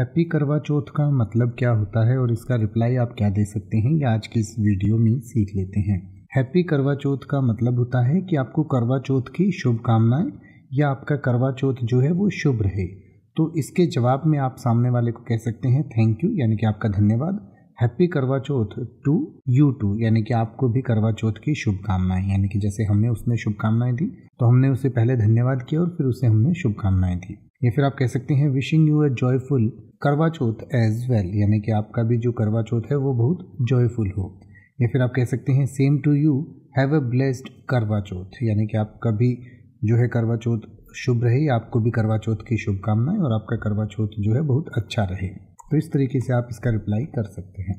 happy करवा चौथ का मतलब क्या होता है और इसका रिप्लाई आप क्या दे सकते हैं ये आज की इस वीडियो में सीख लेते हैं हैप्पी करवा चौथ का मतलब होता है कि आपको करवा चौथ की शुभकामनाएं या आपका करवा चौथ जो है वो शुभ रहे तो इसके जवाब में आप सामने वाले को कह सकते हैं थैंक यू यानी कि आपका धन्यवाद हैप्पी करवा चौथ टू यू टू यानी कि आपको भी करवा चौथ की शुभकामनाएं यानी कि जैसे हमने उसने शुभकामनाएं दी तो हमने उसे पहले धन्यवाद किया और फिर उसे हमने शुभकामनाएं दी या फिर आप कह सकते हैं विशिंग यू अ जॉयफुल करवा चौथ एज वेल यानी कि आपका भी जो करवा चौथ है वो बहुत जॉयफुल हो या फिर आप कह सकते हैं same to you have a blessed Karva Chauth यानी कि आपका भी जो है करवा चौथ शुभ रहे आपको भी करवा चौथ की शुभकामनाएं और आपका करवा चौथ जो है बहुत अच्छा रहे तो इस तरीके से आप इसका रिप्लाई कर सकते हैं